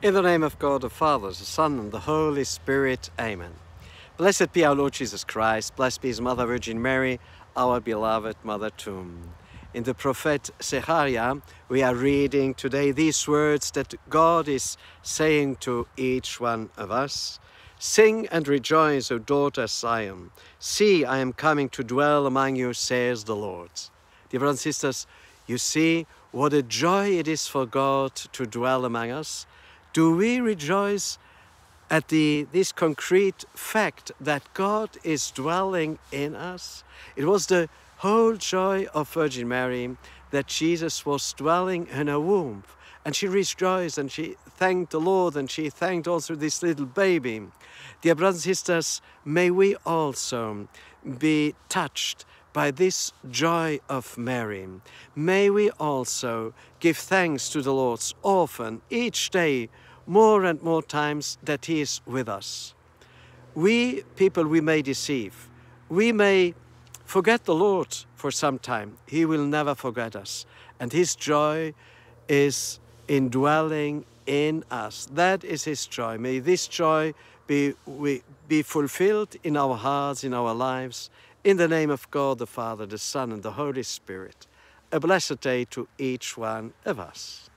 In the name of God, the Father, the Son, and the Holy Spirit. Amen. Blessed be our Lord Jesus Christ. Blessed be his Mother Virgin Mary, our beloved Mother Tomb. In the prophet Zechariah, we are reading today these words that God is saying to each one of us. Sing and rejoice, O daughter Zion. See, I am coming to dwell among you, says the Lord. Dear brothers and sisters, you see what a joy it is for God to dwell among us do we rejoice at the, this concrete fact that God is dwelling in us? It was the whole joy of Virgin Mary that Jesus was dwelling in her womb. And she rejoiced and she thanked the Lord and she thanked also this little baby. Dear brothers and sisters, may we also be touched by this joy of Mary. May we also give thanks to the Lord often, each day, more and more times that He is with us. We people, we may deceive. We may forget the Lord for some time. He will never forget us. And His joy is indwelling in us. That is His joy. May this joy be, we, be fulfilled in our hearts, in our lives. In the name of God, the Father, the Son, and the Holy Spirit, a blessed day to each one of us.